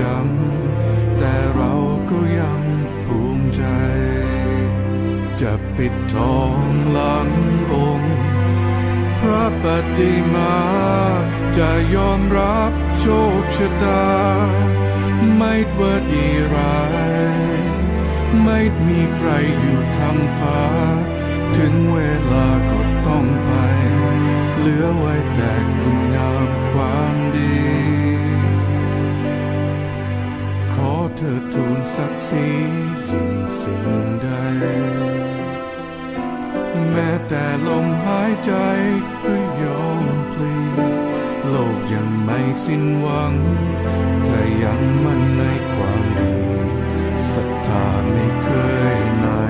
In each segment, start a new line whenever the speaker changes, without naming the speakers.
จำแต่เราก็ยังภูมิใจ จะปิดทองหลังองค์พระปฏิมา จะยอมรับโชคชะตา ไม่ว่าดีร้าย ไม่มีใครอยู่ทำฟ้า ถึงเวลาก็ต้องไป เหลือไว้แต่คุณงามความดีทูลศักดิ์ศรียิ่งสิ่งใดแม้แต่ลมหายใจก็ยอมพลีโลกยังไม่สิ้นหวังถ้ายังมั่นในความดีศรัทธาไม่เคยนาย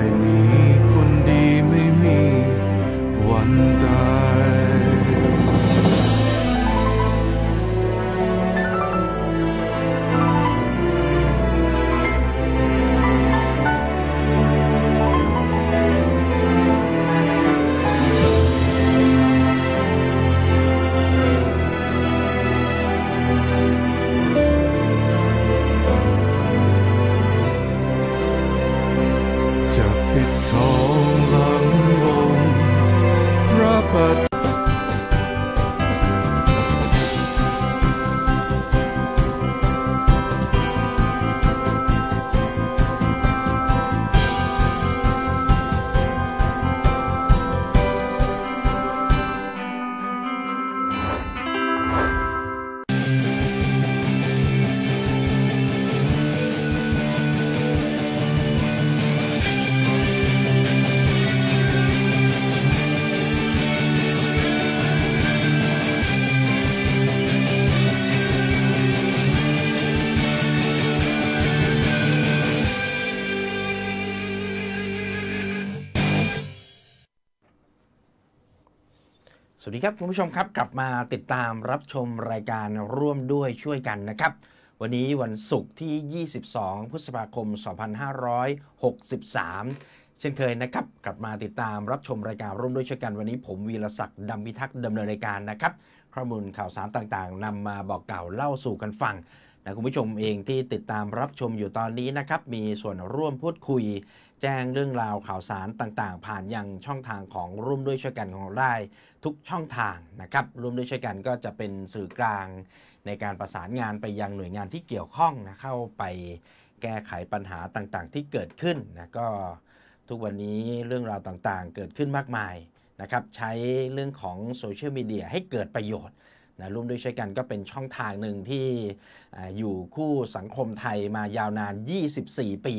วัสดีครับ คุณผู้ชมครับกลับมาติดตามรับชมรายการร่วมด้วยช่วยกันนะครับวันนี้วันศุกร์ที่ 22 พฤษภาคม 2563 เช่นเคยนะครับกลับมาติดตามรับชมรายการร่วมด้วยช่วยกันวันนี้ผมวีรศักดิ์ดำพิทักษ์ดำเนินรายการนะครับข้อมูลข่าวสารต่างๆนำมาบอกกล่าวเล่าสู่กันฟังนะคุณผู้ชมเองที่ติดตามรับชมอยู่ตอนนี้นะครับมีส่วนร่วมพูดคุยแจ้งเรื่องราวข่าวสารต่างๆ ผ่านยังช่องทางของร่วมด้วยช่วยกันของได้ทุกช่องทางนะครับร่วมด้วยช่วยกันก็จะเป็นสื่อกลางในการประสานงานไปยังหน่วยงานที่เกี่ยวข้องนะเข้าไปแก้ไขปัญหาต่างๆที่เกิดขึ้นนะก็ทุกวันนี้เรื่องราวต่างๆเกิดขึ้นมากมายนะครับใช้เรื่องของโซเชียลมีเดียให้เกิดประโยชน์นะร่วมด้วยช่วยกันก็เป็นช่องทางหนึ่งที่อยู่คู่สังคมไทยมายาวนาน 24 ปี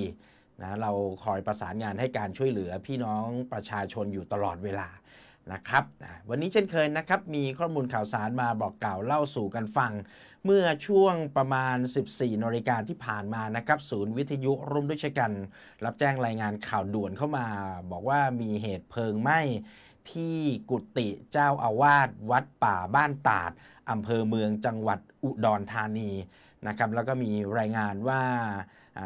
นะเราคอยประสานงานให้การช่วยเหลือพี่น้องประชาชนอยู่ตลอดเวลานะครับวันนี้เช่นเคยนะครับ มีข้อมูลข่าวสารมาบอกกล่าวเล่าสู่กันฟัง เมื่อช่วงประมาณ 14นาฬิกาที่ผ่านมานะครับ ศูนย์วิทยุร่วมด้วยกัน รับแจ้งรายงานข่าวด่วนเข้ามา บอกว่ามีเหตุเพลิงไหม้ที่กุฏิเจ้าอาวาสวัดป่าบ้านตาด อำเภอเมืองจังหวัดอุดรธานีนะครับ แล้วก็มีรายงานว่า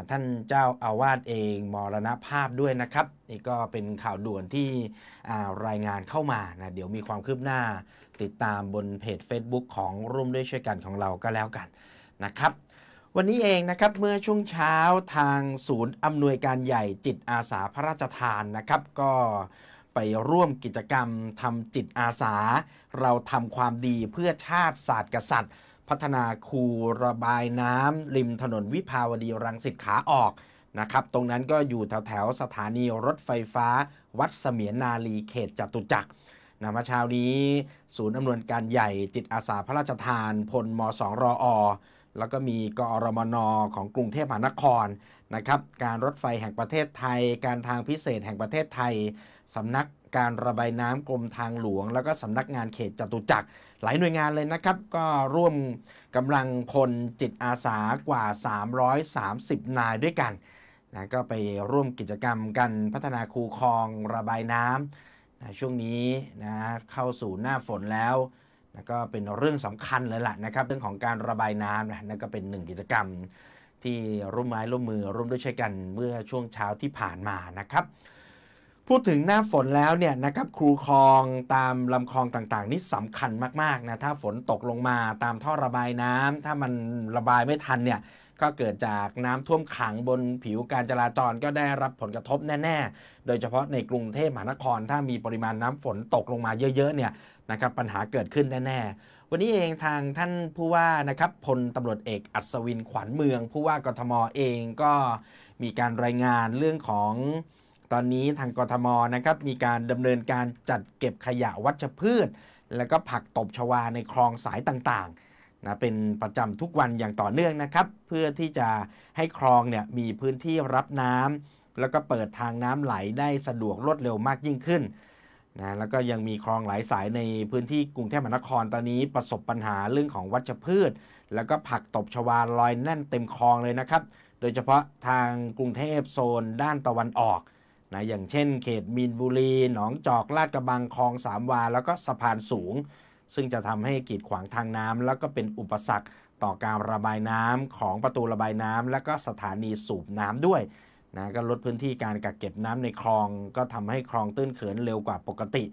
ท่านเจ้าอาวาสเองมรณภาพด้วยนะครับ นี่ก็เป็นข่าวด่วนที่รายงานเข้ามานะเดี๋ยวมีความคืบหน้า ติดตามบนเพจ Facebook ของร่วมด้วยช่วยกันของเราก็แล้วกันนะครับ วันนี้เองนะครับเมื่อช่วงเช้าทางศูนย์อำนวยการใหญ่จิตอาสาพระราชทานนะครับ ก็ไปร่วมกิจกรรมทำจิตอาสา เราทำความดีเพื่อชาติศาสตร์กษัตริย์พัฒนาคูระบายน้ำริมถนนวิภาวดีรังสิตขาออกนะครับตรงนั้นก็อยู่แถวแถวสถานีรถไฟฟ้าวัดเสมียนนาลีเขตจตุจักรนะมาเช้านี้ศูนย์อำนวยการใหญ่จิตอาสาพระราชทานพลมสองรออแล้วก็มีกอรมนของกรุงเทพมหานครนะครับการรถไฟแห่งประเทศไทย การทางพิเศษแห่งประเทศไทยสำนักการระบายน้ำกรมทางหลวง แล้วก็สำนักงานเขตจตุจักรหลายหน่วยงานเลยนะครับก็ร่วมกำลังคนจิตอาสากว่า 330 นายด้วยกันนะก็ไปร่วมกิจกรรมกันพัฒนาคูคลองระบายน้ำนะช่วงนี้นะเข้าสู่หน้าฝนแล้วนะก็เป็นเรื่องสำคัญเลยล่ะนะครับ เรื่องของการระบายน้ำนะั่นก็เป็นหนึ่งกิจกรรมที่ร่วมไม้ร่วมมือร่วมด้วยช่วยกัน เมื่อช่วงเช้าที่ผ่านมานะครับพูดถึงหน้าฝนแล้วเนี่ยนะครับครูคลองตามลำคลองต่างๆนี่สำคัญมากๆนะถ้าฝนตกลงมาตามท่อระบายน้ำ ถ้ามันระบายไม่ทันเนี่ยก็เกิดจากน้ำท่วมขังบนผิวการจราจรก็ได้รับผลกระทบแน่ๆ โดยเฉพาะในกรุงเทพมหานครถ้ามีปริมาณน้ำฝนตกลงมาเยอะๆเนี่ยนะครับปัญหาเกิดขึ้นแน่ๆวันนี้เองทางท่านผู้ว่านะครับพลตำรวจเอกอัศวินขวัญเมือง ผู้ว่ากทมเองก็มีการรายงานเรื่องของตอนนี้ทางกทมนะครับมีการดำเนินการจัดเก็บขยะวัชพืช และก็ผักตบชวาในคลองสายต่างๆนะเป็นประจำทุกวันอย่างต่อเนื่องนะครับ เพื่อที่จะให้คลองเนี่ยมีพื้นที่รับน้ำ แล้วก็เปิดทางน้ำไหลได้สะดวกรวดเร็วมากยิ่งขึ้นนะแล้วก็ยังมีคลองหลายสายในพื้นที่กรุงเทพมหานครตอนนี้ประสบปัญหาเรื่องของวัชพืช แล้วก็ผักตบชวาลอยแน่นเต็มคลองเลยนะครับ โดยเฉพาะทางกรุงเทพโซนด้านตะวันออกนะอย่างเช่น เขตมีนบุรี หนองจอก ลาดกระบัง คลองสามวา แล้วก็สะพานสูง ซึ่งจะทำให้กีดขวางทางน้ำ แล้วก็เป็นอุปสรรคต่อการระบายน้ำของประตูระบายน้ำ และก็สถานีสูบน้ำด้วยนะก็ลดพื้นที่การกักเก็บน้ำในคลอง ก็ทำให้คลองตื้นเขินเร็วกว่าปกติ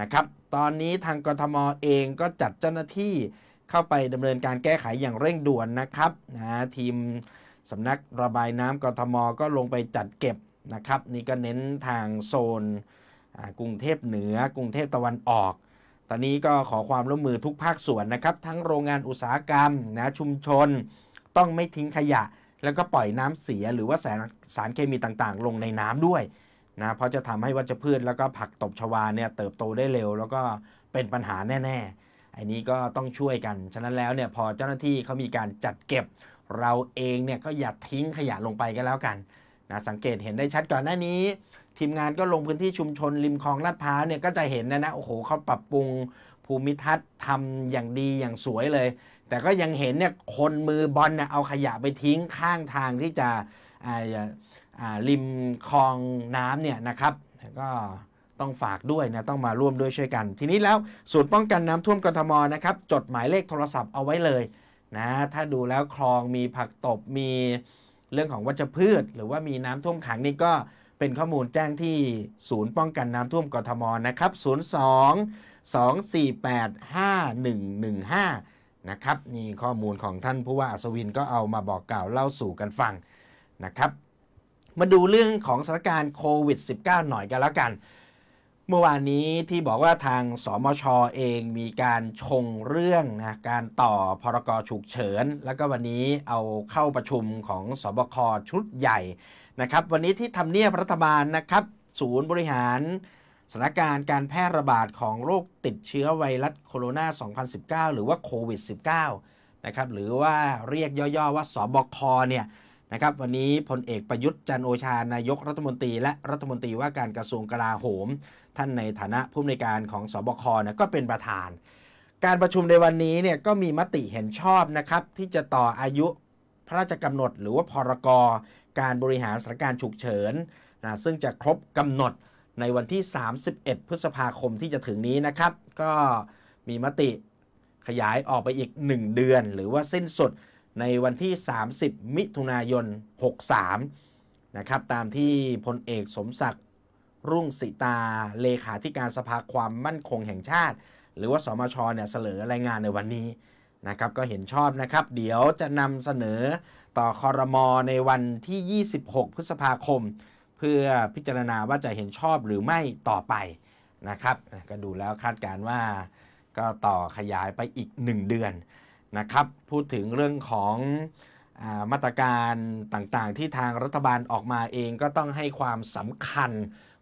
นะครับ ตอนนี้ทางกทมเองก็จัดเจ้าหน้าที่เข้าไปดำเนินการแก้ไขอย่างเร่งด่วนนะครับนะทีมสำนักระบายน้ำกทมก็ลงไปจัดเก็บนะครับนี่ก็เน้นทางโซนกรุงเทพเหนือกรุงเทพตะวันออก ตอนนี้ก็ขอความร่วมมือทุกภาคส่วนนะครับ ทั้งโรงงานอุตสาหกรรมนะชุมชนต้องไม่ทิ้งขยะ แล้วก็ปล่อยน้ำเสีย หรือว่าสารสารเคมีต่างๆลงในน้ำด้วยนะเพราะจะทำให้วัชพืชแล้วก็ผักตบชวาเนี่ยเติบโตได้เร็ว แล้วก็เป็นปัญหาแน่ๆ อันนี้ก็ต้องช่วยกัน ฉะนั้นแล้วเนี่ยพอเจ้าหน้าที่เขามีการจัดเก็บ เราเองเนี่ยก็อย่าทิ้งขยะลงไปก็แล้วกันนะสังเกตเห็นได้ชัดก่อนหน้านี้ ทีมงานก็ลงพื้นที่ชุมชน ริมคลองลาดพร้าวเนี่ยก็จะเห็นนะนะโอ้โหเขาปรับปรุงภูมิทัศน์ทำอย่างดีอย่างสวยเลย แต่ก็ยังเห็นเนี่ยคนมือบอลเนี่ยเอาขยะไปทิ้งข้างทางที่จะริมคลองน้ำเนี่ยนะครับ ก็ต้องฝากด้วยนะต้องมาร่วมด้วยช่วยกัน ทีนี้แล้วสูตรป้องกันน้ำท่วมกทมนะครับ จดหมายเลขโทรศัพท์เอาไว้เลยนะถ้าดูแล้วคลองมีผักตบมีเรื่องของวัชพืชหรือว่ามีน้ำท่วมขังนี่ก็เป็นข้อมูลแจ้งที่ศูนย์ป้องกันน้ำท่วมกทมนะครับ02 248 5115นะครับนี่ข้อมูลของท่านผู้ว่าอัศวินก็เอามาบอกกล่าวเล่าสู่กันฟังนะครับมาดูเรื่องของสถานการณ์โควิด -19 หน่อยกันแล้วกันเมื่อวานนี้ที่บอกว่าทางสมชอเองมีการชงเรื่องนะการต่อพรกฉุกเฉิน แล้วก็วันนี้เอาเข้าประชุมของสบค ชุดใหญ่นะครับวันนี้ที่ทำเนียบรัฐบาลนะครับ ศูนย์บริหารสถานการณ์การแพร่ระบาดของโรคติดเชื้อไวรัสโคโรนา 2019 หรือว่าโควิด -19 นะครับหรือว่าเรียกย่อๆว่าสบค เนี่ยนะครับวันนี้พลเอกประยุทธ์จันโอชานายกรัฐมนตรีและรัฐมนตรีว่าการกระทรวงกลาโหม ท่านในฐานะผู้อำนวยการของสบคนะก็เป็นประธาน การประชุมในวันนี้เนี่ยก็มีมติเห็นชอบนะครับที่จะต่ออายุพระราชกำหนด หรือว่าพรกรการบริหารสถานการณ์ฉุกเฉินนะซึ่งจะครบกำหนดในวันที่ 31 พฤษภาคมที่จะถึงนี้นะครับ ก็มีมติขยายออกไปอีก 1 เดือนหรือว่าสิ้นสุดในวันที่ 30 มิถุนายน 63 นะครับ ตามที่พลเอกสมศักดิ์รุ่งสิตาเลขาธิการสภาความมั่นคงแห่งชาติ หรือว่าสมชเนี่ยเสนอรายงานในวันนี้นะครับก็เห็นชอบนะครับ เดี๋ยวจะนำเสนอต่อคอรมอในวันที่ 26 พฤษภาคม เพื่อพิจารณาว่าจะเห็นชอบหรือไม่ต่อไปนะครับ ก็ดูแล้วคาดการว่าก็ต่อขยายไปอีก 1 เดือนนะครับพูดถึงเรื่องของมาตรการต่างๆ ที่ทางรัฐบาลออกมาเองก็ต้องให้ความสำคัญ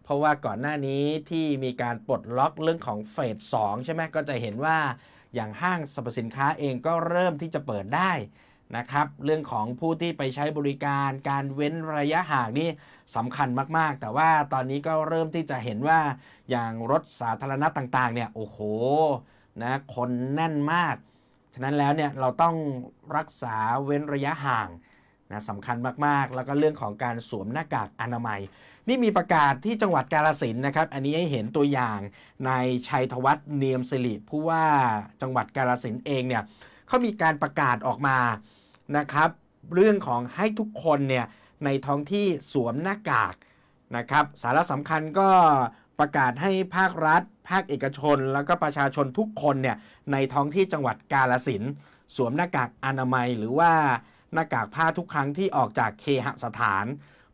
เพราะว่าก่อนหน้านี้ที่มีการปลดล็อกเรื่องของเฟสสองใช่ไหมก็จะเห็นว่าอย่างห้างสรรพสินค้าเองก็เริ่มที่จะเปิดได้นะครับเรื่องของผู้ที่ไปใช้บริการ การเว้นระยะห่างนี่สำคัญมากๆ แต่ว่าตอนนี้ก็เริ่มที่จะเห็นว่าอย่างรถสาธารณะต่างๆเนี่ยโอ้โหนะคนแน่นมากฉะนั้นแล้วเนี่ยเราต้องรักษาเว้นระยะห่างนะสำคัญมากๆ แล้วก็เรื่องของการสวมหน้ากากอนามัย นี่มีประกาศที่จังหวัดกาลสินนะครับอันนี้ให้เห็นตัวอย่างในชัยธวัฒน์เนียมสิริผู้ว่าจังหวัดกาลสินเองเนี่ยเขามีการประกาศออกมานะครับเรื่องของให้ทุกคนเนี่ยในท้องที่สวมหน้ากากนะครับสาระสำคัญก็ประกาศให้ภาครัฐภาคเอกชน แล้วก็ประชาชนทุกคนเนี่ย ในท้องที่จังหวัดกาลสินสวมหน้ากากอนามัยหรือว่าหน้ากากผ้าทุกครั้งที่ออกจากเคหสถาน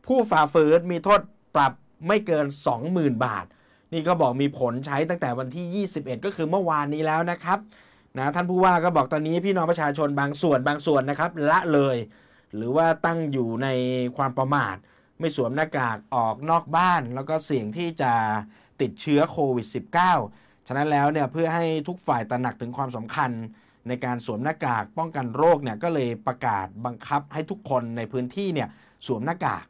ผู้ฝ่าฝืนมีโทษปรับไม่เกิน20,000บาท นี่ก็บอกมีผลใช้ตั้งแต่วันที่21ก็คือเมื่อวานนี้แล้วนะครับนะท่านผู้ว่าก็บอกตอนนี้พี่น้องประชาชนบางส่วนบางส่วนนะครับละเลย หรือว่าตั้งอยู่ในความประมาท ไม่สวมหน้ากากออกนอกบ้านแล้วก็เสี่ยงที่จะติดเชื้อโควิด -19 ฉะนั้นแล้วเนี่ยเพื่อให้ทุกฝ่ายตระหนักถึงความสำคัญในการสวมหน้ากากป้องกันโรคเนี่ยก็เลยประกาศบังคับให้ทุกคนในพื้นที่เนี่ยสวมหน้ากาก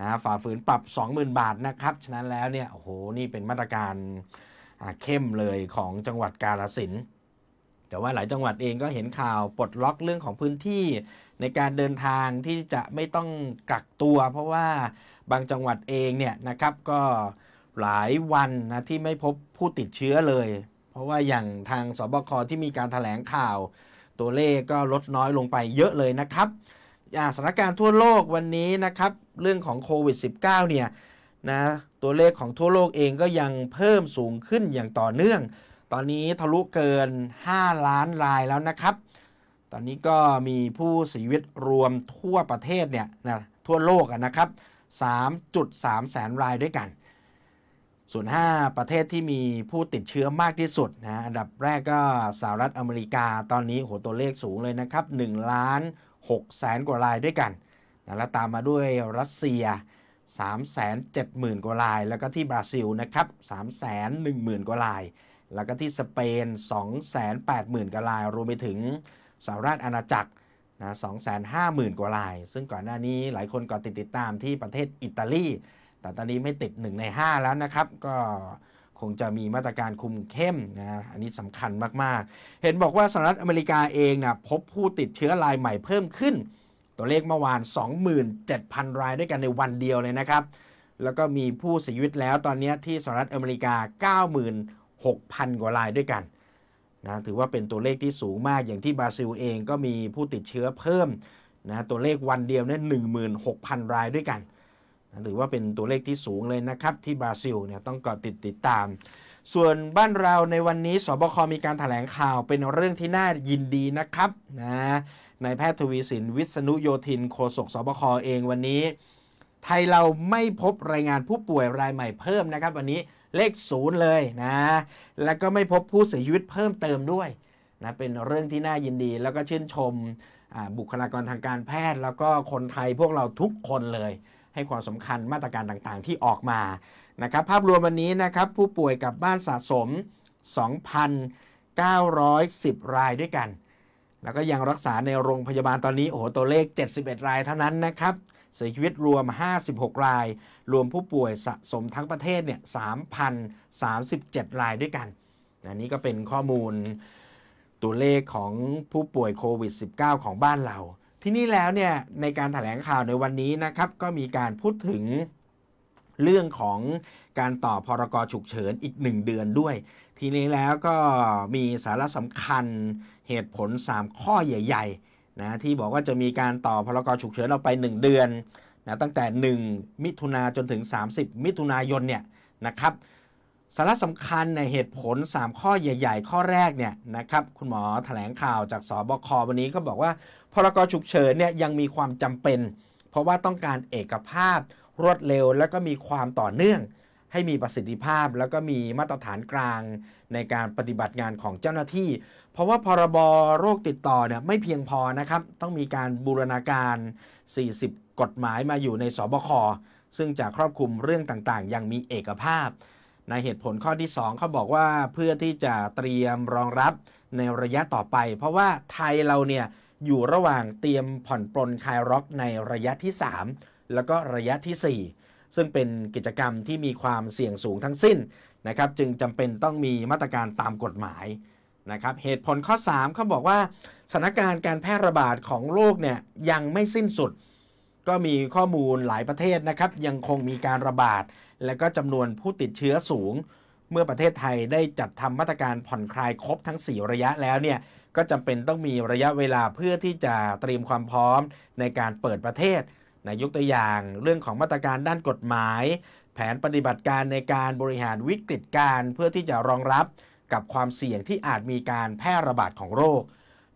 นะฝ่าฝืนปรับ 20,000บาทนะครับ ฉะนั้นแล้วเนี่ยโอ้โหนี่เป็นมาตรการเข้มเลยของจังหวัดกาลสินแต่ว่าหลายจังหวัดเองก็เห็นข่าว ปลดล็อกเรื่องของพื้นที่ ในการเดินทางที่จะไม่ต้องกักตัว เพราะว่าบางจังหวัดเองเนี่ยนะครับก็หลายวันนะที่ไม่พบผู้ติดเชื้อเลย เพราะว่าอย่างทางสบคที่มีการถแถลงข่าว ตัวเลขก็ลดน้อยลงไปเยอะเลยนะครับสถานการณ์ทั่วโลกวันนี้นะครับเรื่องของโควิด -19 เนี่ยนะตัวเลขของทั่วโลกเองก็ยังเพิ่มสูงขึ้นอย่างต่อเนื่อง ตอนนี้ทะลุเกิน 5 ล้านรายแล้วนะครับ ตอนนี้ก็มีผู้เสียชีวิตรวมทั่วประเทศเนี่ยนะทั่วโลกนะครับ 3.3แสนรายด้วยกันส่วน5ประเทศที่มีผู้ติดเชื้อมากที่สุดนะอันดับแรกก็สหรัฐอเมริกาตอนนี้โหตัวเลขสูงเลยนะครับ1ล้าน6แสนกว่ารายด้วยกันนะแล้วตามมาด้วยรัสเซีย 3 7 0 0 0นกว่าราย แล้วก็ที่บราซิลนะครับ310,000กว่าราย แล้วก็ที่สเปน280,000กว่าราย รวมไปถึงสหรัฐอาณาจักรนะ2 5ม0 0 0กว่าราย ซึ่งก่อนหน้านี้หลายคนก็ติดติดตามที่ประเทศอิตาลีแต่ตอนนี้ไม่ติด1ใน5 แล้วนะครับก็คงจะมีมาตรการคุมเข้มนะอันนี้สำคัญมากๆ เห็นบอกว่าสหรัฐอเมริกาเองนะพบผู้ติดเชื้อรายใหม่เพิ่มขึ้น ตัวเลขเมื่อวาน 27,000 รายด้วยกันในวันเดียวเลยนะครับ แล้วก็มีผู้เสียชีวิตแล้วตอนนี้ที่สหรัฐอเมริกา96,000 กว่ารายด้วยกันนะถือว่าเป็นตัวเลขที่สูงมากอย่างที่บราซิลเองก็มีผู้ติดเชื้อเพิ่มนะตัวเลขวันเดียวเนี่ย16,000 รายด้วยกันถือว่าเป็นตัวเลขที่สูงเลยนะครับ ที่บราซิลเนี่ยต้องเกาะติดติดตาม ส่วนบ้านเราในวันนี้ สบค มีการถแถลงข่าวเป็นเรื่องที่น่ายินดีนะครับนะในแพทย์ทวีสินวิษณุโยธินโฆษกสบคเองวันนี้ ไทยเราไม่พบรายงานผู้ป่วยรายใหม่เพิ่มนะครับ วันนี้เลขศูนย์เลยนะ แล้วก็ไม่พบผู้เสียชีวิตเพิ่มเติมด้วยนะเป็นเรื่องที่น่ายินดี แล้วก็ชื่นชมบุคลากรทางการแพทย์ แล้วก็คนไทยพวกเราทุกคนเลยให้ความสำคัญมาตรการต่างๆที่ออกมานะครับภาพรวมวันนี้นะครับผู้ป่วยกับบ้านสะสม 2,910 รายด้วยกัน แล้วก็ยังรักษาในโรงพยาบาลตอนนี้โอ้โหตัวเลข 71 รายเท่านั้นนะครับเสียชีวิตรวม 56 ราย รวมผู้ป่วยสะสมทั้งประเทศเนี่ย3,037 รายด้วยกันอันนี้ก็เป็นข้อมูลตัวเลขของผู้ป่วยโควิด -19 ของบ้านเราที่นี่แล้วเนี่ยในการถแถลงข่าวในวันนี้นะครับก็มีการพูดถึงเรื่องของการต่อพรกฉุกเฉินอีก 1 เดือนด้วย ทีนี้แล้วก็มีสาระสำคัญเหตุผล 3 ข้อใหญ่ๆนะที่บอกว่าจะมีการต่อพรกฉุกเฉินออกไป 1 เดือนนะตั้งแต่ 1 มิถุนาจนถึง 30 มิถุนายนเนี่ยนะครับสาระสำคัญในเหตุผล 3 ข้อใหญ่ ๆ ข้อแรกเนี่ยนะครับคุณหมอถแถลงข่าวจากสบควันนี้ก็บอกว่าพรกฉุกเฉินเนี่ยยังมีความจำเป็น เพราะว่าต้องการเอกภาพรวดเร็วแล้วก็มีความต่อเนื่อง ให้มีประสิทธิภาพแล้วก็มีมาตรฐานกลางในการปฏิบัติงานของเจ้าหน้าที่ เพราะว่าพรบโรคติดต่อเนี่ยไม่เพียงพอนะครับ ต้องมีการบูรณาการ 40 กฎหมายมาอยู่ในสบค ซึ่งจะครอบคลุมเรื่องต่างๆย่างมีเอกภาพ ในเหตุผลข้อที่ 2เขาบอกว่าเพื่อที่จะเตรียมรองรับในระยะต่อไป เพราะว่าไทยเราเนี่ยอยู่ระหว่างเตรียมผ่อนปลนคลายล็อกในระยะที่ 3 แล้วก็ระยะที่ 4 ซึ่งเป็นกิจกรรมที่มีความเสี่ยงสูงทั้งสิ้นนะครับจึงจำเป็นต้องมีมาตรการตามกฎหมายนะครับเหตุผลข้อ 3เขาบอกว่าสถานการณ์การแพร่ระบาดของโรคเนี่ยยังไม่สิ้นสุด ก็มีข้อมูลหลายประเทศนะครับยังคงมีการระบาด และก็จำนวนผู้ติดเชื้อสูง เมื่อประเทศไทยได้จัดทำมาตรการผ่อนคลายครบทั้ง 4 ระยะแล้วเนี่ยก็จำเป็นต้องมีระยะเวลาเพื่อที่จะเตรียมความพร้อมในการเปิดประเทศนะยกตัวอย่างเรื่องของมาตรการด้านกฎหมาย แผนปฏิบัติการในการบริหารวิกฤตการเพื่อที่จะรองรับกับความเสี่ยงที่อาจมีการแพร่ระบาดของโรค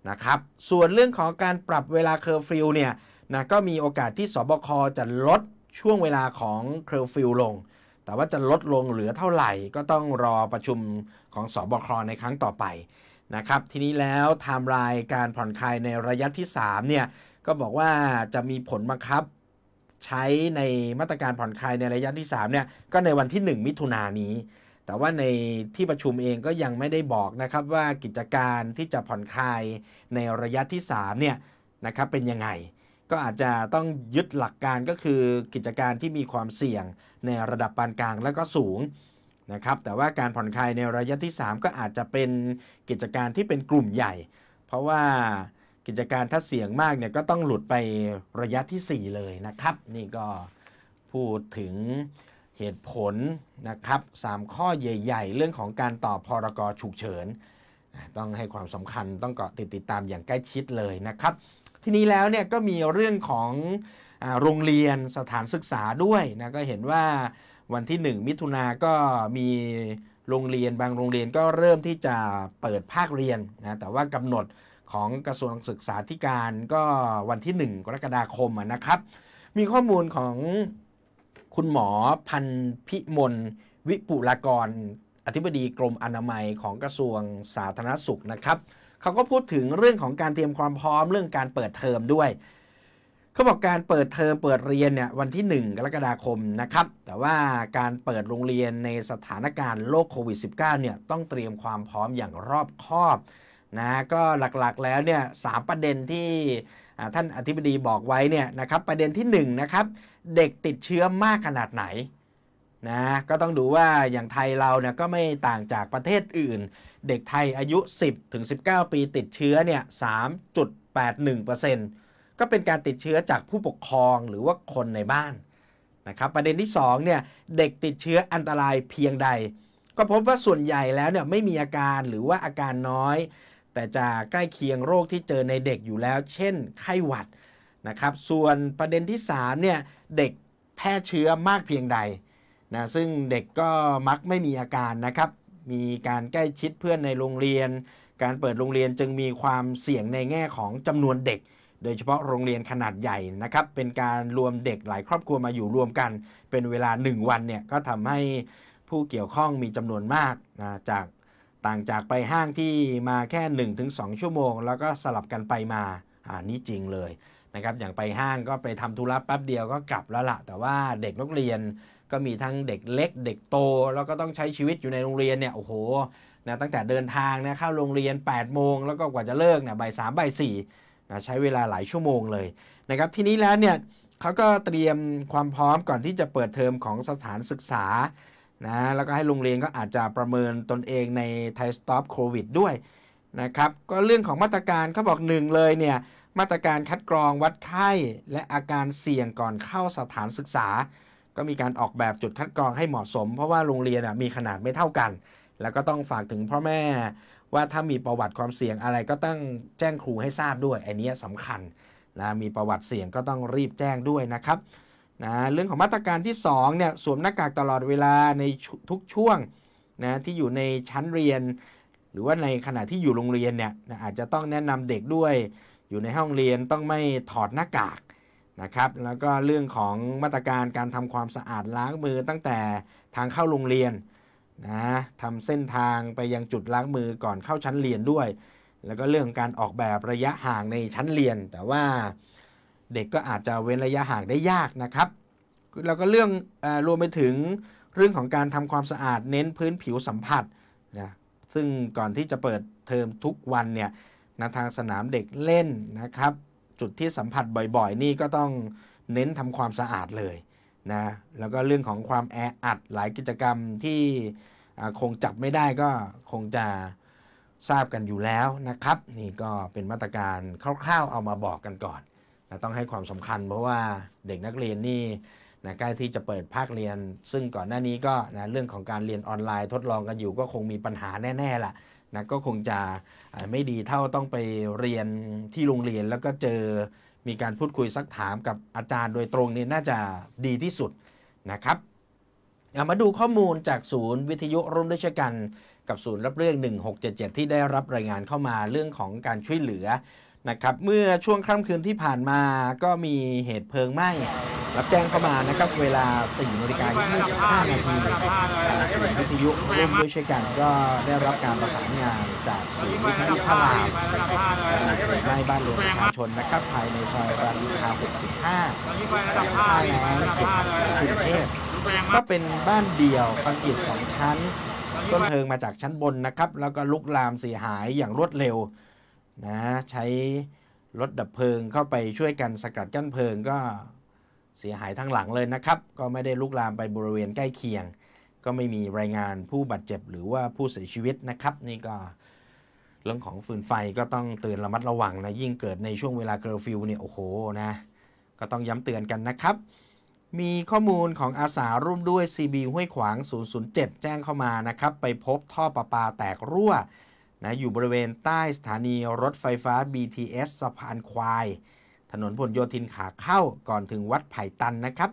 นะครับส่วนเรื่องของการปรับเวลาเคอร์ฟิวเนี่ยนะก็มีโอกาสที่สบคจะลดช่วงเวลาของเคอร์ฟิวลง แต่ว่าจะลดลงเหลือเท่าไหร่ก็ต้องรอประชุมของสอบคในครั้งต่อไปนะครับทีนี้แล้วไทม์ไลน์การผ่อนคลายในระยะที่3เนี่ยก็บอกว่าจะมีผลบังคับใช้ในมาตรการผ่อนคลายในระยะที่3เนี่ยก็ในวันที่ 1 มิถุนายนนี้ แต่ว่าในที่ประชุมเองก็ยังไม่ได้บอกนะครับว่ากิจการที่จะผ่อนคลายในระยะที่3เนี่ยนะครับเป็นยังไง ก็อาจจะต้องยึดหลักการก็คือกิจการที่มีความเสี่ยงในระดับปานกลางและก็สูงนะครับแต่ว่าการผ่อนคลายในระยะที่ 3 ก็อาจจะเป็นกิจการที่เป็นกลุ่มใหญ่ เพราะว่ากิจการถ้าเสี่ยงมากเนี่ยก็ต้องหลุดไประยะที่ 4 เลยนะครับ นี่ก็พูดถึงเหตุผลนะครับ3ข้อใหญ่ ๆ เรื่องของการต่อพอรกฉุกเฉินต้องให้ความสำคัญต้องเกาะติดติดตามอย่างใกล้ชิดเลยนะครับทีนี้แล้วเนี่ยก็มีเรื่องของโรงเรียนสถานศึกษาด้วย นะก็เห็นว่าวันที่ 1 มิถุนาก็มีโรงเรียนบางโรงเรียนก็เริ่มที่จะเปิดภาคเรียนนะแต่ว่ากำหนดของกระทรวงศึกษาธิการก็วันที่ 1 กรกฎาคมนะครับ มีข้อมูลของคุณหมอ พันพิมลวิปุลากร อธิบดีกรมอนามัยของกระทรวงสาธารณสุขนะครับเขาก็พูดถึงเรื่องของการเตรียมความพร้อมเรื่องการเปิดเทอมด้วยเขาบอกการเปิดเทอมเปิดเรียนเนี่ยวันที่ 1 กรกฎาคมนะครับแต่ว่าการเปิดโรงเรียนในสถานการณ์โรคโควิด -19 เนี่ยต้องเตรียมความพร้อมอย่างรอบคอบนะก็หลักๆแล้วเนี่ยสาประเด็นที่ท่านอธิบดีบอกไว้เนี่ยนะครับประเด็นที่1นนะครับเด็กติดเชื้อมากขนาดไหนนะก็ต้องดูว่าอย่างไทยเราเนี่ยก็ไม่ต่างจากประเทศอื่น เด็กไทยอายุ 10-19 ปีติดเชื้อเนี่ย3.81%เปอร์เซ็นต์ก็เป็นการติดเชื้อจากผู้ปกครองหรือว่าคนในบ้าน นะครับประเด็นที่ 2 เนี่ย เด็กติดเชื้ออันตรายเพียงใด ก็พบว่าส่วนใหญ่แล้วเนี่ยไม่มีอาการหรือว่าอาการน้อย แต่จะใกล้เคียงโรคที่เจอในเด็กอยู่แล้ว เช่น ไข้หวัด นะครับ ส่วนประเด็นที่ 3 เนี่ย เด็กแพร่เชื้อมากเพียงใด นะซึ่งเด็กก็มักไม่มีอาการนะครับมีการใกล้ชิดเพื่อนในโรงเรียน การเปิดโรงเรียนจึงมีความเสี่ยงในแง่ของจำนวนเด็กโดยเฉพาะโรงเรียนขนาดใหญ่นะครับ เป็นการรวมเด็กหลายครอบครัวมาอยู่รวมกัน เป็นเวลา 1 วันเนี่ยก็ทำให้ผู้เกี่ยวข้องมีจำนวนมากนะจากต่างจากไปห้างที่มาแค่ 1-2 ชั่วโมง แล้วก็สลับกันไปมา อ่านี่จริงเลยนะครับอย่างไปห้างก็ไปทำธุระแป๊บเดียวก็กลับแล้วละ่ะ แต่ว่าเด็กนักเรียนก็มีทั้งเด็กเล็กเด็กโตแล้วก็ต้องใช้ชีวิตอยู่ในโรงเรียนเนี่ยโอ้โหนะตั้งแต่เดินทางนะเข้าโรงเรียน8ปดโมงแล้วก็กว่าจะเลิกเนี่ยบ่ายสามบ่ายสี่นะใช้เวลาหลายชั่วโมงเลยนะครับทีนี้แล้วเนี่ยเขาก็เตรียมความพร้อมก่อนที่จะเปิดเทอมของสถานศึกษานะแล้วก็ให้โรงเรียนก็อาจจะประเมินตนเองในไทยสต็อปโควิดด้วยนะครับก็เรื่องของมาตรการเขาบอกหนึ่งเลยเนี่ยมาตรการคัดกรองวัดไข้และอาการเสี่ยงก่อนเข้าสถานศึกษา ก็มีการออกแบบจุดคัดกรองให้เหมาะสม เพราะว่าโรงเรียนมีขนาดไม่เท่ากัน แล้วก็ต้องฝากถึงพ่อแม่ว่าถ้ามีประวัติความเสี่ยงอะไรก็ต้องแจ้งครูให้ทราบด้วยอันนี้สำคัญนะมีประวัติเสี่ยงก็ต้องรีบแจ้งด้วยนะครับนะเรื่องของมาตรการที่2เนี่ยสวมหน้ากากตลอดเวลาในทุกช่วงนะที่อยู่ในชั้นเรียน หรือว่าในขณะที่อยู่โรงเรียนเนี่ยนะอาจจะต้องแนะนำเด็กด้วย อยู่ในห้องเรียนต้องไม่ถอดหน้ากากนะครับแล้วก็เรื่องของมาตรการการทำความสะอาดล้างมือตั้งแต่ทางเข้าโรงเรียนนะทำเส้นทางไปยังจุดล้างมือก่อนเข้าชั้นเรียนด้วย แล้วก็เรื่องการออกแบบระยะห่างในชั้นเรียน แต่ว่าเด็กก็อาจจะเว้นระยะห่างได้ยากนะครับแล้วก็เรื่องอรวมไปถึงเรื่องของการทำความสะอาด เน้นพื้นผิวสัมผัสนะซึ่งก่อนที่จะเปิดเทอมทุกวันเนี่ยนะทางสนามเด็กเล่นนะครับจุดที่สัมผัสบ่อยๆนี่ก็ต้องเน้นทำความสะอาดเลยนะแล้วก็เรื่องของความแออัดหลายกิจกรรมที่คงจับไม่ได้ก็คงจะทราบกันอยู่แล้วนะครับ นี่ก็เป็นมาตรการคร่าวๆเอามาบอกกันก่อนนะต้องให้ความสำคัญเพราะว่าเด็กนักเรียนนี่นะใกล้ที่จะเปิดภาคเรียน ซึ่งก่อนหน้านี้ก็นะเรื่องของการเรียนออนไลน์ทดลองกันอยู่ ก็คงมีปัญหาแน่ๆล่ะนะก็คงจะไม่ดีเท่าต้องไปเรียนที่โรงเรียนแล้วก็เจอมีการพูดคุยซักถามกับอาจารย์โดยตรงนี่น่าจะดีที่สุดนะครับมาดูข้อมูลจากศูนย์วิทยุร่วมด้วยชวยกัน กับศูนย์รับเรื่อง 1677 ที่ได้รับรายงานเข้ามาเรื่องของการช่วยเหลือนะครับ เมื่อช่วงค่ำคืนที่ผ่านมาก็มีเหตุเพลิงไหม้รับแจ้งเข้ามานะครับเวลา4นาฬิกา25นาทีสื่อวิทยุร่วมด้วยเช่นกันก็ได้รับการประสานงานจากสื่อวิทยุพระรามในบ้านเรือนประชาชนนะครับ ภายในซอยรามอินทรา
65
จากท่าแล้เขตกรุงเทพก็เป็นบ้านเดี่ยวคอนกรีตสองชั้น ต้นเพลิงมาจากชั้นบนนะครับ แล้วก็ลุกลามเสียหายอย่างรวดเร็วนะใช้รถดับเพลิงเข้าไปช่วยกันสกัดกั้นเพลิงก็เสียหายทั้งหลังเลยนะครับ ก็ไม่ได้ลุกลามไปบริเวณใกล้เคียง ก็ไม่มีรายงานผู้บาดเจ็บหรือว่าผู้เสียชีวิตนะครับนี่ก็เรื่องของฟืนไฟก็ต้องเตือนระมัดระวังนะยิ่งเกิดในช่วงเวลาเกอร์ฟิวเนี่ยโอ้โหนะก็ต้องย้ำเตือนกันนะครับ มีข้อมูลของอาสาร่วมด้วย CB ห้วยขวาง 007 แจ้งเข้ามานะครับ ไปพบท่อประปาแตกรั่วนะอยู่บริเวณใต้สถานีรถไฟฟ้า BTS สะพานควายถนนพหลโยธินขาเข้าก่อนถึงวัดไผ่ตันนะครับ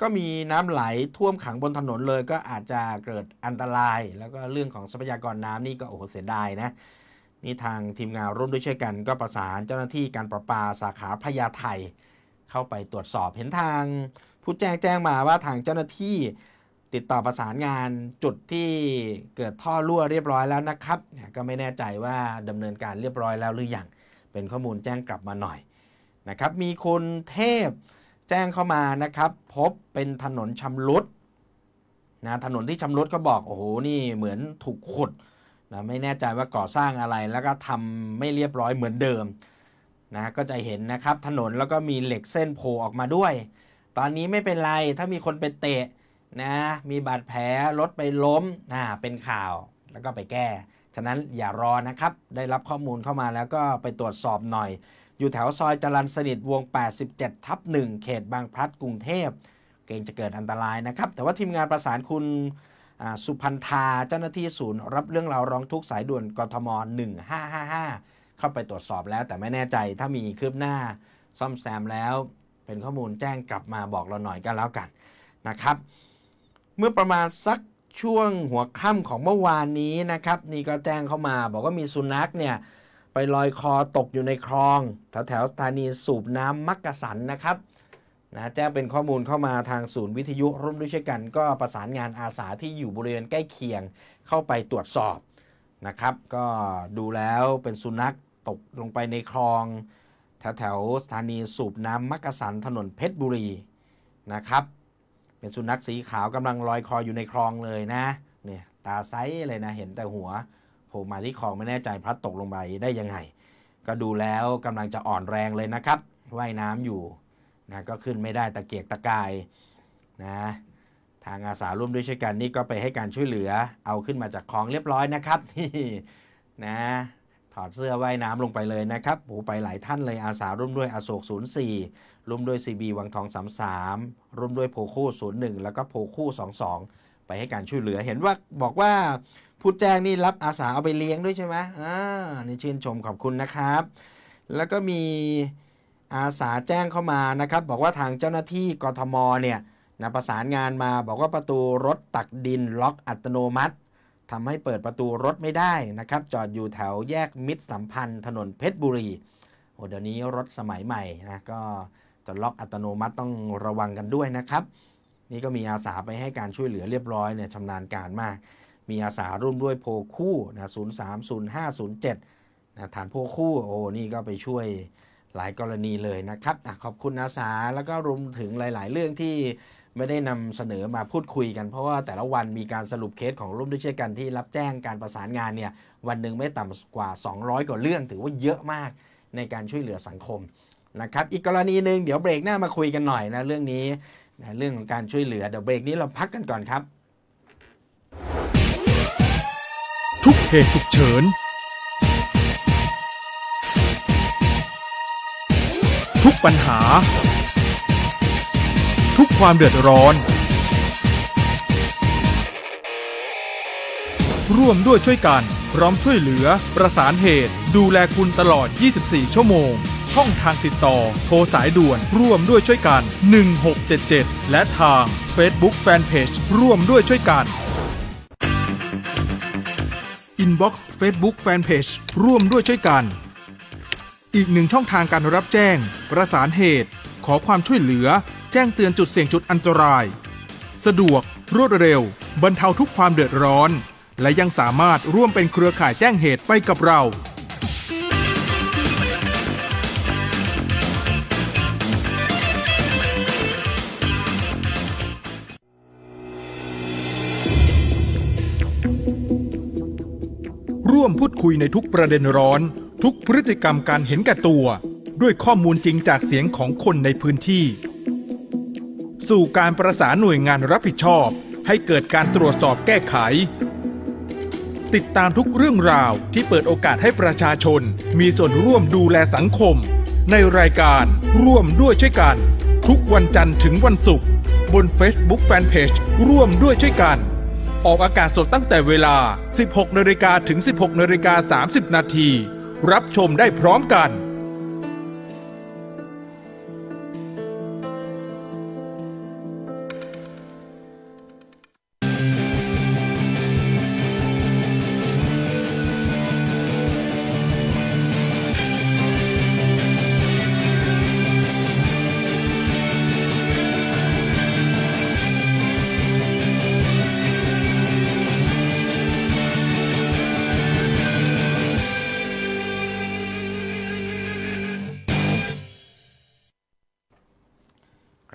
ก็มีน้ำไหลท่วมขังบนถนนเลย ก็อาจจะเกิดอันตราย แล้วก็เรื่องของทรัพยากรน้ำนี่ก็โอ้โหเสียดายนะนี่ทางทีมงานร่วมด้วยช่วยกัน ก็ประสานเจ้าหน้าที่การประปาสาขาพญาไทเข้าไปตรวจสอบเห็นทาง ผู้แจ้งแจ้งมาว่าทางเจ้าหน้าที่ติดต่อประสานงานจุดที่เกิดท่อรั่วเรียบร้อยแล้วนะครับก็ไม่แน่ใจว่าดำเนินการเรียบร้อยแล้วหรือยังเป็นข้อมูลแจ้งกลับมาหน่อยนะครับมีคุณเทพแจ้งเข้ามานะครับพบเป็นถนนชำรุดนะถนนที่ชำรุดก็บอกโอ้โหนี่เหมือนถูกขุดนะไม่แน่ใจว่าก่อสร้างอะไร แล้วก็ทำไม่เรียบร้อยเหมือนเดิมนะก็จะเห็นนะครับถนนแล้วก็มีเหล็กเส้นโผล่ออกมาด้วย ตอนนี้ไม่เป็นไรถ้ามีคนไปเตะนะมีบาดแผลรถไปล้มนะเป็นข่าวแล้วก็ไปแก้ ฉะนั้นอย่ารอนะครับได้รับข้อมูลเข้ามาแล้วก็ไปตรวจสอบหน่อยอยู่แถวซอย จรันสนิทวง 87 ทับ1เขตบางพลัดกรุงเทพ เกรงจะเกิดอันตรายนะครับ แต่ว่าทีมงานประสานคุณสุพันธาเจ้าหน้าที่ศูนย์ รับเรื่องราวร้องทุกสายด่วนกทม 1555 เข้าไปตรวจสอบแล้วแต่ไม่แน่ใจถ้ามีคืบหน้าซ่อมแซมแล้ว เป็นข้อมูลแจ้งกลับมาบอกเราหน่อยกันแล้วกันนะครับ เมื่อประมาณสักช่วงหัวค่ำของเมื่อวานนี้นะครับ นี่ก็แจ้งเข้ามาบอกว่ามีสุนัขเนี่ยไปลอยคอตกอยู่ในคลอง แถวแถวสถานีสูบน้ำมักกะสันนะครับนะแจ้งเป็นข้อมูลเข้ามาทางศูนย์วิทยุ ร่วมด้วยช่วยกัน ก็ประสานงานอาสาที่อยู่บริเวณใกล้เคียงเข้าไปตรวจสอบนะครับ ก็ดูแล้วเป็นสุนัขตกลงไปในคลอง แถวแถวสถานีสูบน้ำมักกะสันถนนเพชรบุรีนะครับ เป็นสุนัขสีขาวกำลังลอยคออยู่ในคลองเลยนะเนี่ยตาไซส์เลยนะเห็นแต่หัวูกมาที่คลองไม่แน่ใจพลัดตกลงไปได้ยังไง ก็ดูแล้วกำลังจะอ่อนแรงเลยนะครับว่ายน้ำอยู่นะก็ขึ้นไม่ได้ตะเกียกตะกายนะ ทางอาสาร่วมด้วยช่วยกันนี่ก็ไปให้การช่วยเหลือ เอาขึ้นมาจากคลองเรียบร้อยนะครับนี่นะถอดเสื้อว่ายน้ำลงไปเลยนะครับโอ้ไปหลายท่านเลยอาสา ร่วมด้วยอโศก04 ร่วมด้วย CB วังทอง 33 ร่วมด้วยโพคู่01แล้วก็โพคู่22ไปให้การช่วยเหลือเห็นว่าบอกว่าผู้แจ้งนี่ รับอาสาเอาไปเลี้ยงด้วยใช่ไหมอ่านี่ชื่นชมขอบคุณนะครับ แล้วก็มีอาสาแจ้งเข้ามานะครับ บอกว่าทางเจ้าหน้าที่กทมเนี่ยนะประสานงานมาบอกว่าประตูรถตักดินล็อกอัตโนมัติทำให้เปิดประตูรถไม่ได้นะครับ จอดอยู่แถวแยกมิตรสัมพันธ์ ถนนเพชรบุรี โอ้ เดี๋ยวนี้รถสมัยใหม่นะก็จะล็อกอัตโนมัติต้องระวังกันด้วยนะครับ นี่ก็มีอาสาไปให้การช่วยเหลือเรียบร้อยเนี่ยชำนาญการมากมีอาสาร่วมด้วยโพคู่นะศูนย์สามศูนย์ห้าศูนย์เจ็ดนะฐานโพคู่ โอ้ นี่ก็ไปช่วยหลายกรณีเลยนะครับอขอบคุณอาสา แล้วก็รวมถึงหลายๆเรื่องที่ไม่ได้นำเสนอมาพูดคุยกัน เพราะว่าแต่ละวันมีการสรุปเคสของร่วมด้วยเช่นกันที่รับแจ้งการประสานงานเนี่ย วันหนึ่งไม่ต่ำกว่า 200 กว่าเรื่อง ถือว่าเยอะมากในการช่วยเหลือสังคมนะครับ อีกกรณีหนึ่งเดี๋ยวเบรกหน้ามาคุยกันหน่อยนะเรื่องนี้นะเรื่องของการช่วยเหลือ เดี๋ยวเบรกนี้เราพักกันก่อนครับ
ทุกเหตุฉุกเฉินทุกปัญหา ทุกความเดือดร้อน ร่วมด้วยช่วยกันพร้อมช่วยเหลือ ประสานเหตุ ดูแลคุณตลอด 24 ชั่วโมงช่องทางติดต่อ โทรสายด่วน ร่วมด้วยช่วยกัน 1677 และทาง Facebook Fanpage ร่วมด้วยช่วยกันบ็อกซ์เฟซบุ๊กแฟนเพจร่วมด้วยช่วยกัน อีกหนึ่งช่องทางการรับแจ้ง ประสานเหตุ ขอความช่วยเหลือ แจ้งเตือนจุดเสี่ยงจุดอันตราย สะดวกรวดเร็วบรรเทาทุกความเดือดร้อน และยังสามารถร่วมเป็นเครือข่ายแจ้งเหตุไปกับเราร่วมพูดคุยในทุกประเด็นร้อน ทุกพฤติกรรมการเห็นแก่ตัว ด้วยข้อมูลจริงจากเสียงของคนในพื้นที่ สู่การประสานหน่วยงานรับผิดชอบ ให้เกิดการตรวจสอบแก้ไข ติดตามทุกเรื่องราวที่เปิดโอกาสให้ประชาชน มีส่วนร่วมดูแลสังคม ในรายการร่วมด้วยช่วยกัน ทุกวันจันทร์ถึงวันศุกร์บน Facebook Fanpage ร่วมด้วยช่วยกันออกอากาศสดตั้งแต่เวลา 16นาฬิกาถึง 16นาฬิกา30นาทีรับชมได้พร้อมกัน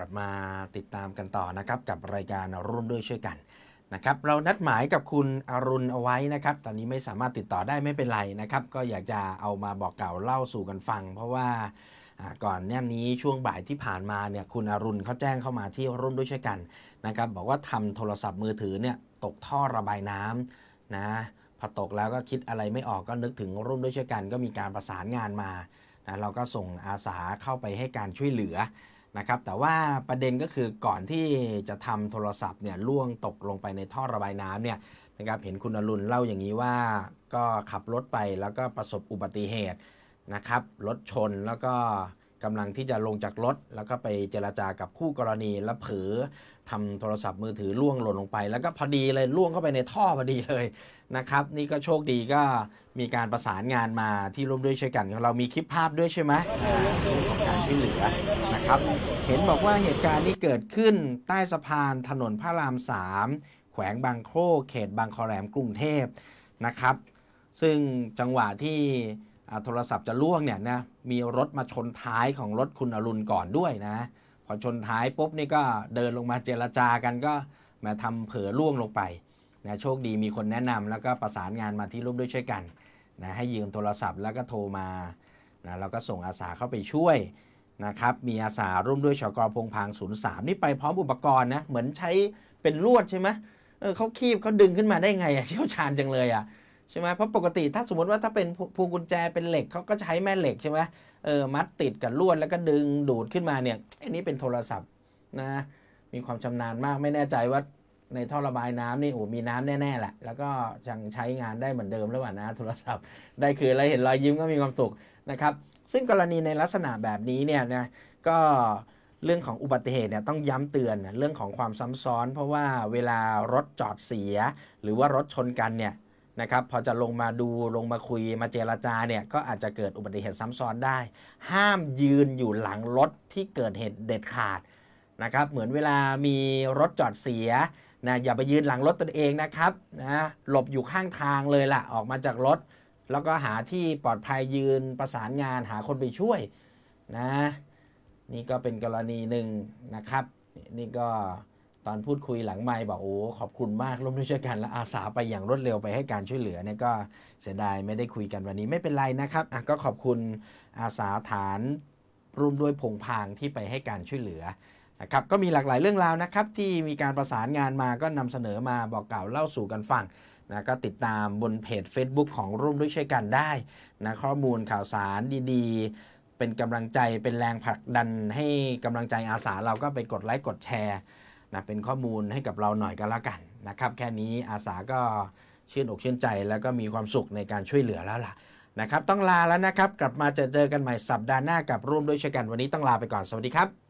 ลับมาติดตามกันต่อนะครับกับรายการร่วมด้วยช่วยกันนะครับเรานัดหมายกับคุณอรุณเอาไว้นะครับ ตอนนี้ไม่สามารถติดต่อได้ไม่เป็นไรนะครับ ก็อยากจะเอามาบอกเก่าเล่าสู่กันฟัง เพราะว่าก่อนหน้นี้ช่วงบ่ายที่ผ่านมาเนี่ยคุณอรุณเขาแจ้งเข้ามาที่ร่วมด้วยช่วยกันนะครับบอกว่าทำโทรศัพท์มือถือเนี่ยตกท่อระบายน้ำนะพอตกแล้วก็คิดอะไรไม่ออกก็นึกถึงร่วมด้วยช่วยกัน ก็มีการประสานงานมานะเราก็ส่งอาสาเข้าไปให้การช่วยเหลือนะครับแต่ว่าประเด็นก็คือก่อนที่จะทำโทรศัพท์เนี่ยล่วงตกลงไปในท่อระบายน้ำเนี่ยนะครับเห็นคุณอรุณเล่าอย่างนี้ว่าก็ขับรถไปแล้วก็ประสบอุบัติเหตุนะครับรถชนแล้วก็กำลังที่จะลงจากรถ แล้วก็ไปเจราจากับคู่กรณีและเผลอทำโทรศัพท์มือถือล่วงหล่นลงไปแล้วก็พอดีเลยล่วงเข้าไปในท่อพอดีเลยนะครับ นี่ก็โชคดีก็มีการประสานงานมาที่ร่วมด้วยช่วยกันเรามีคลิปภาพด้วยใช่ไหมของการช่วยเหลือนะครับ เห็นบอกว่าเหตุการณ์นี้เกิดขึ้นใต้สะพานถนนพระรามสามแขวงบางโครเขตบางคอแหลมกรุงเทพนะครับ ซึ่งจังหวะที่โทรศัพท์จะล่วงเนี่ยนะมีรถมาชนท้ายของรถคุณอรุณก่อนด้วยนะพอชนท้ายปุ๊บนี่ก็เดินลงมาเจรจากันก็มาทำเผลอล่วงลงไปนะโชคดีมีคนแนะนำแล้วก็ประสานงานมาที่รูปด้วยช่วยกันนะให้ยืมโทรศัพท์แล้วก็โทรมานะเราก็ส่งอาสาเข้าไปช่วยนะครับมีอาสาร่วมด้วยชกพงพางศูนย์สามนี่ไปพร้อมอุปกรณ์นะเหมือนใช้เป็นลวดใช่ไหมเออเขาคีบเขาดึงขึ้นมาได้ไงอะเชี่ยวชาญจังเลยอ่ะใช่ไหมเพราะปกติถ้าสมมติว่าถ้าเป็นพวงกุญแจเป็นเหล็กเขาก็ใช้แม่เหล็กใช่ไหมเออมัดติดกับลวดแล้วก็ดึงดูดขึ้นมาเนี่ยอันนี้เป็นโทรศัพท์นะมีความชำนาญมากไม่แน่ใจว่าในท่อระบายน้ำนี่โอ้มีน้ำแน่ๆแหละแล้วก็ยังใช้งานได้เหมือนเดิมหรือเปล่านะโทรศัพท์ได้คือเรเห็นรอยยิ้มก็มีความสุขนะครับซึ่งกรณีในลักษณะแบบนี้ เนี่ยนะก็เรื่องของอุบัติเหตุเนี่ยต้องย้ำเตือนเรื่องของความซ้ำซ้อน เพราะว่าเวลารถจอดเสียหรือว่ารถชนกันเนี่ยนะครับพอจะลงมาดูลงมาคุยมาเจราจาเนี่ยก็อาจจะเกิดอุบัติเหตุซ้ำซ้อนได้ ห้ามยืนอยู่หลังรถที่เกิดเหตุเด็ดขาดนะครับ เหมือนเวลามีรถจอดเสียนะอย่าไปยืนหลังรถตนเองนะครับนะหลบอยู่ข้างทางเลยล่ะออกมาจากรถ แล้วก็หาที่ปลอดภัยยืนประสานงานหาคนไปช่วยนะนี่ก็เป็นกรณีหนึ่งนะครับนี่ก็ตอนพูดคุยหลังไม่บอกโอ้ขอบคุณมากร่วมด้วยช่วยกันและอาสาไปอย่างรวดเร็วไปให้การช่วยเหลือเนี่ยก็เสียดายไม่ได้คุยกันวันนี้ไม่เป็นไรนะครับอ่ะก็ขอบคุณอาสาฐานร่วมด้วยพงพางที่ไปให้การช่วยเหลือนะครับก็มีหลากหลายเรื่องราวนะครับที่มีการประสานงานมาก็นำเสนอมาบอกกล่าวเล่าสู่กันฟังนะก็ติดตามบนเพจ Facebook ของร่วมด้วยช่วยกันได้นะข้อมูลข่าวสารดีๆ เป็นกำลังใจเป็นแรงผลักดันให้กำลังใจอาสาเราก็ไปกดไลค์กดแชร์นะเป็นข้อมูลให้กับเราหน่อยก็แล้วกันนะครับแค่นี้อาสาก็ ชื่นอกชื่นใจแล้วก็มีความสุขในการช่วยเหลือแล้วล่ะนะครับต้องลาแล้วนะครับ กลับมาเจอเจอกันใหม่สัปดาห์หน้ากับร่วมด้วยช่วยกันวันนี้ต้องลาไปก่อน สวัสดีครับ